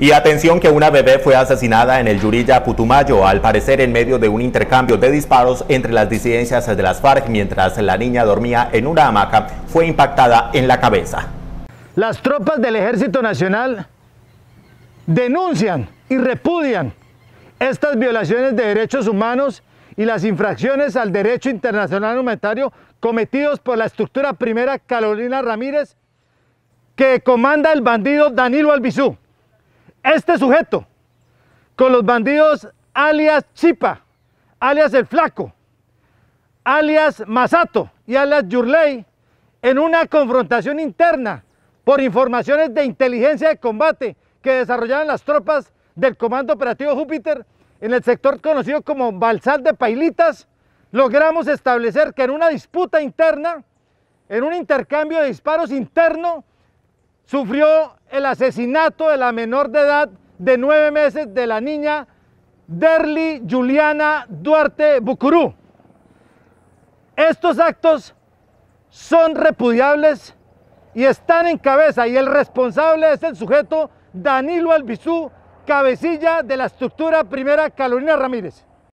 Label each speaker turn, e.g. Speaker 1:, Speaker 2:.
Speaker 1: Y atención que una bebé fue asesinada en el Yurilla Putumayo, al parecer en medio de un intercambio de disparos entre las disidencias de las FARC mientras la niña dormía en una hamaca, fue impactada en la cabeza.
Speaker 2: Las tropas del Ejército Nacional denuncian y repudian estas violaciones de derechos humanos y las infracciones al derecho internacional humanitario cometidos por la estructura primera Carolina Ramírez que comanda el bandido Danilo Albizú este sujeto con los bandidos alias Chipa, alias El Flaco, alias Masato y alias Yurley en una confrontación interna por informaciones de inteligencia de combate que desarrollaban las tropas del Comando Operativo Júpiter en el sector conocido como Balsal de Pailitas, logramos establecer que en una disputa interna, en un intercambio de disparos interno, sufrió el asesinato de la menor de edad de nueve meses de la niña Derli Juliana Duarte Bucurú. Estos actos son repudiables y están en cabeza y el responsable es el sujeto Danilo Albizú, cabecilla de la estructura primera Carolina Ramírez.